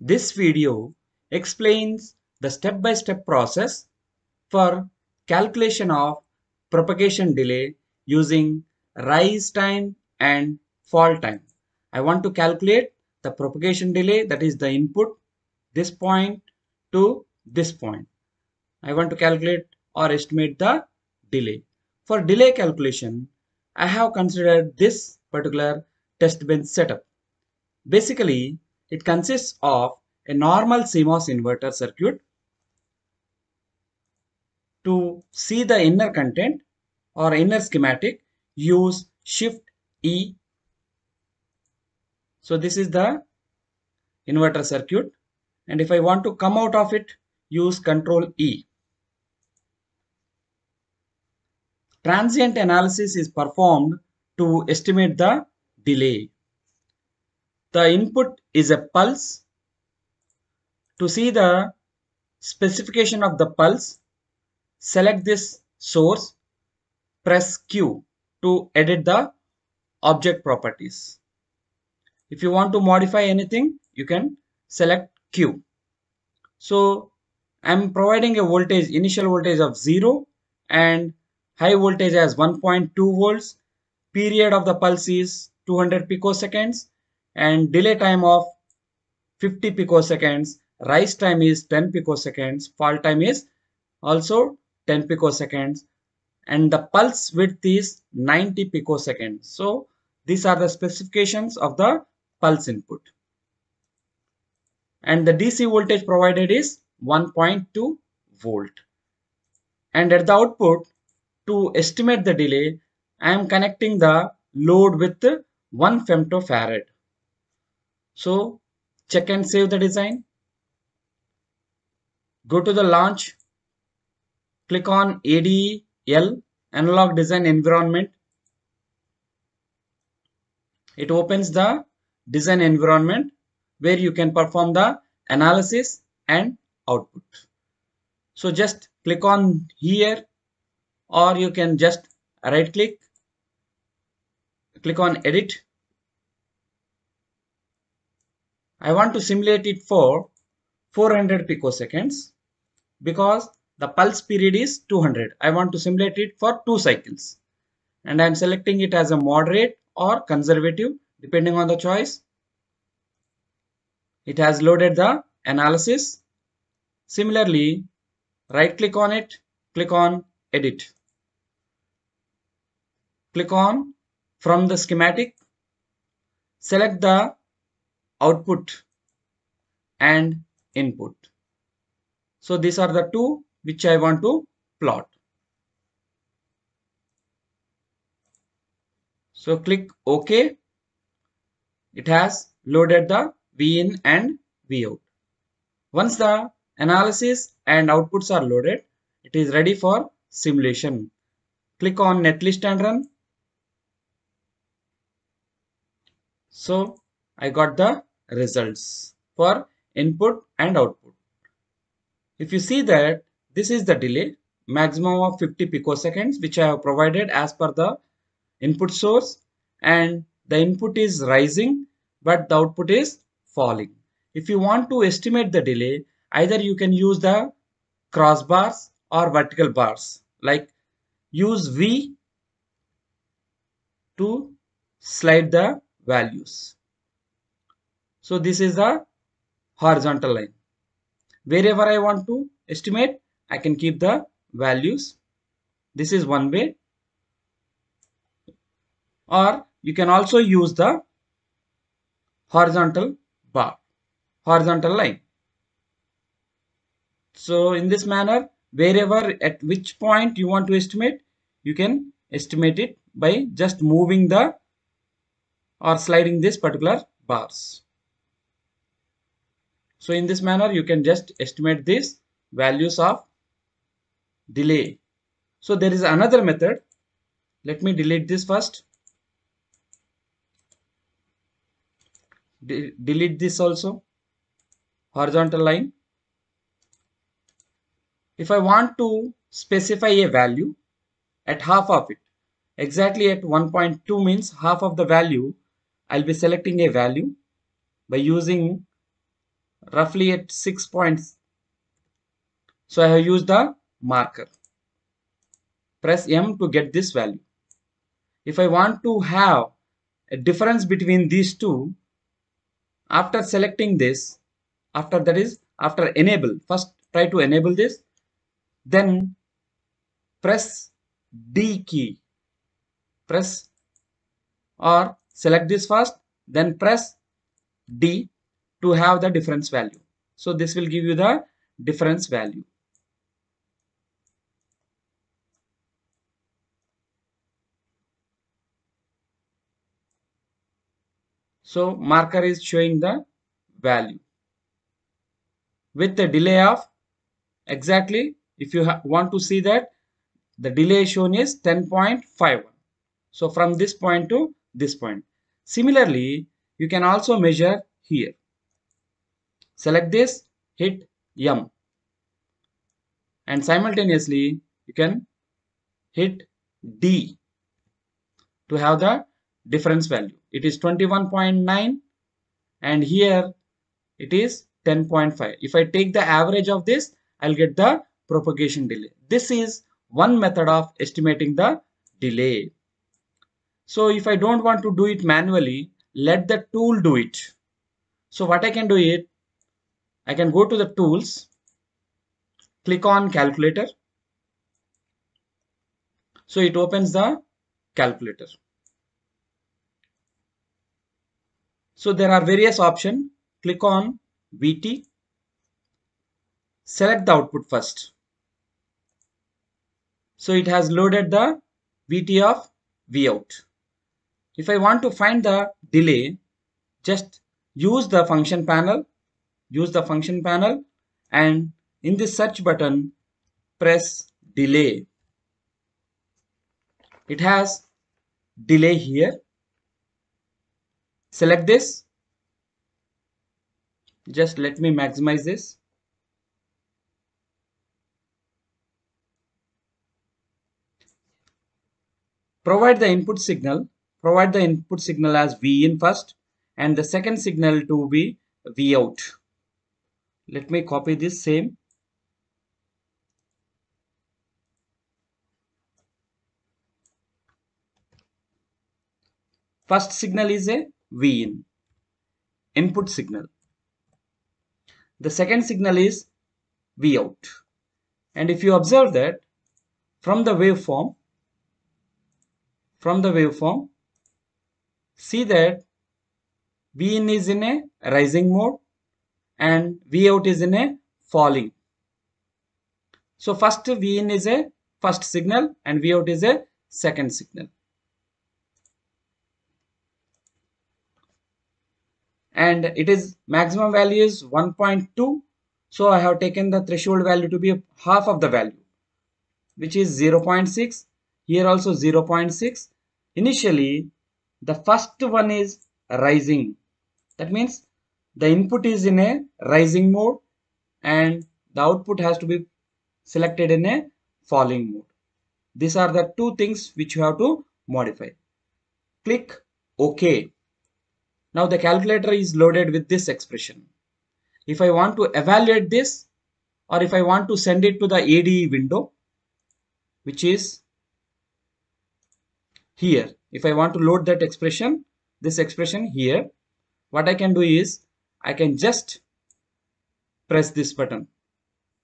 This video explains the step-by-step -step process for calculation of propagation delay using rise time and fall time. I want to calculate the propagation delay that is the input this point to this point. I want to calculate or estimate the delay. For delay calculation, I have considered this particular test bench setup. Basically, it consists of a normal CMOS inverter circuit. To see the inner content or inner schematic, use Shift E. So this is the inverter circuit. And if I want to come out of it, use Control E. Transient analysis is performed to estimate the delay the input is a pulse. To see the specification of the pulse, select this source, press Q to edit the object properties. If you want to modify anything, you can select Q. So I'm providing a voltage, initial voltage of 0 and high voltage as 1.2 volts. Period of the pulse is 200 picoseconds and delay time of 50 picoseconds rise time is 10 picoseconds fall time is also 10 picoseconds and the pulse width is 90 picoseconds so these are the specifications of the pulse input and the dc voltage provided is 1.2 volt and at the output to estimate the delay i am connecting the load with 1 femtofarad so check and save the design. Go to the launch. Click on ADL Analog Design Environment. It opens the design environment where you can perform the analysis and output. So just click on here or you can just right click, click on edit I want to simulate it for 400 picoseconds because the pulse period is 200. I want to simulate it for two cycles and I am selecting it as a moderate or conservative depending on the choice. It has loaded the analysis. Similarly, right click on it, click on edit. Click on from the schematic, select the output and input. So these are the two which I want to plot. So click OK. It has loaded the Vin and Vout. Once the analysis and outputs are loaded, it is ready for simulation. Click on netlist and run. So I got the results for input and output. If you see that this is the delay maximum of 50 picoseconds which I have provided as per the input source and the input is rising but the output is falling. If you want to estimate the delay either you can use the crossbars or vertical bars like use V to slide the values. So this is the horizontal line. Wherever I want to estimate, I can keep the values. This is one way. Or you can also use the horizontal bar, horizontal line. So in this manner, wherever at which point you want to estimate, you can estimate it by just moving the or sliding this particular bars. So in this manner, you can just estimate these values of delay. So there is another method. Let me delete this first. De delete this also. Horizontal line. If I want to specify a value at half of it, exactly at 1.2 means half of the value, I'll be selecting a value by using roughly at 6 points. So I have used the marker. Press M to get this value. If I want to have a difference between these two, after selecting this, after that is after enable, first try to enable this, then press D key, press or select this first, then press D to have the difference value. So this will give you the difference value. So marker is showing the value with the delay of exactly if you want to see that the delay shown is 10.51. So from this point to this point. Similarly, you can also measure here. Select this, hit M. And simultaneously, you can hit D to have the difference value. It is 21.9 and here it is 10.5. If I take the average of this, I'll get the propagation delay. This is one method of estimating the delay. So if I don't want to do it manually, let the tool do it. So what I can do it, I can go to the tools, click on calculator. So it opens the calculator. So there are various options. Click on VT. Select the output first. So it has loaded the VT of Vout. If I want to find the delay, just use the function panel use the function panel and in the search button press delay it has delay here select this just let me maximize this provide the input signal provide the input signal as v in first and the second signal to be v out let me copy this same first signal is a V in, input signal the second signal is V out, and if you observe that from the waveform from the waveform see that V in is in a rising mode and V out is in a falling. So first V in is a first signal and V out is a second signal. And it is maximum value is 1.2. So I have taken the threshold value to be half of the value which is 0.6 here also 0.6 initially the first one is rising that means the input is in a rising mode and the output has to be selected in a falling mode. These are the two things which you have to modify. Click OK. Now the calculator is loaded with this expression. If I want to evaluate this or if I want to send it to the ADE window, which is here. If I want to load that expression, this expression here, what I can do is I can just press this button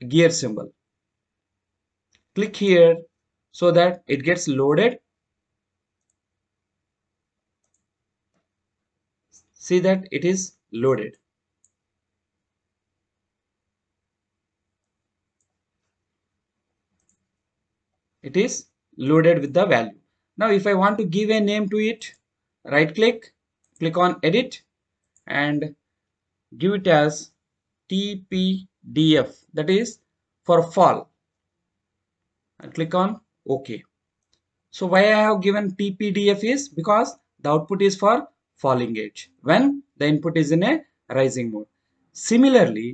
gear symbol click here so that it gets loaded see that it is loaded it is loaded with the value now if I want to give a name to it right click click on edit and give it as tpdf that is for fall and click on ok so why i have given tpdf is because the output is for falling edge when the input is in a rising mode similarly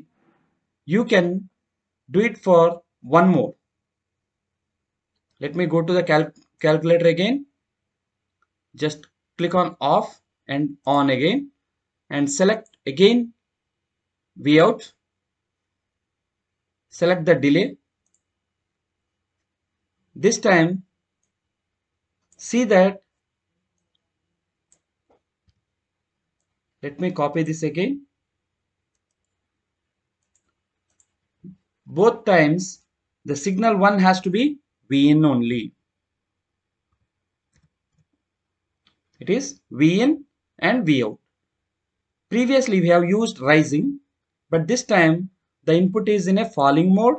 you can do it for one more let me go to the cal calculator again just click on off and on again and select again V out. Select the delay. This time, see that let me copy this again both times the signal 1 has to be Vin only it is Vin and Vout previously we have used rising but this time the input is in a falling mode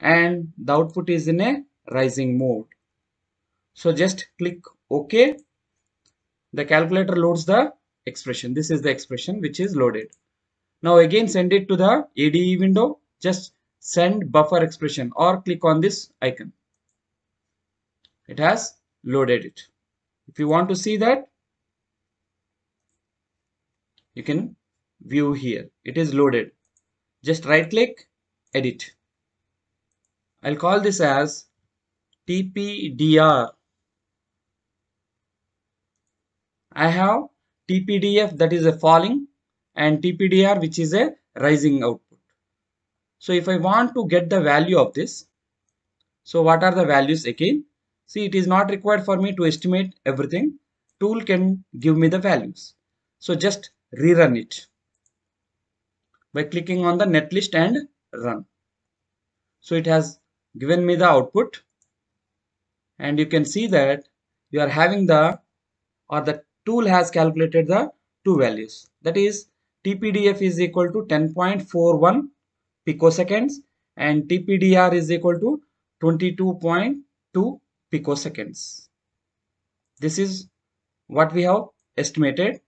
and the output is in a rising mode. So just click OK. The calculator loads the expression. This is the expression which is loaded. Now again send it to the ADE window. Just send buffer expression or click on this icon. It has loaded it. If you want to see that, you can view here it is loaded just right click edit I'll call this as TPDR I have TPDF that is a falling and TPDR which is a rising output so if I want to get the value of this so what are the values again see it is not required for me to estimate everything tool can give me the values so just rerun it by clicking on the netlist and run. So it has given me the output and you can see that you are having the or the tool has calculated the two values that is TPDF is equal to 10.41 picoseconds and TPDR is equal to 22.2 picoseconds. This is what we have estimated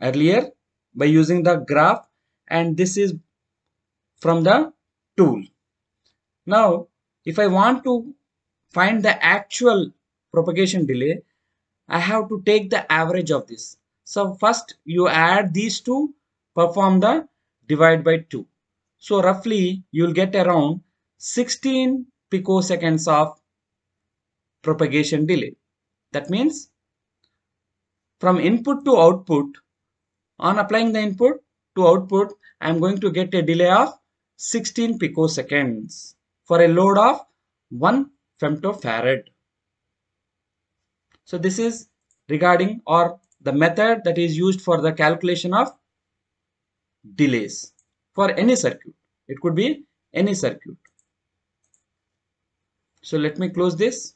earlier by using the graph and this is from the tool. Now, if I want to find the actual propagation delay, I have to take the average of this. So first you add these two, perform the divide by 2. So roughly you'll get around 16 picoseconds of propagation delay. That means from input to output, on applying the input, to output, I am going to get a delay of 16 picoseconds for a load of 1 femtofarad. So this is regarding or the method that is used for the calculation of delays for any circuit. It could be any circuit. So let me close this.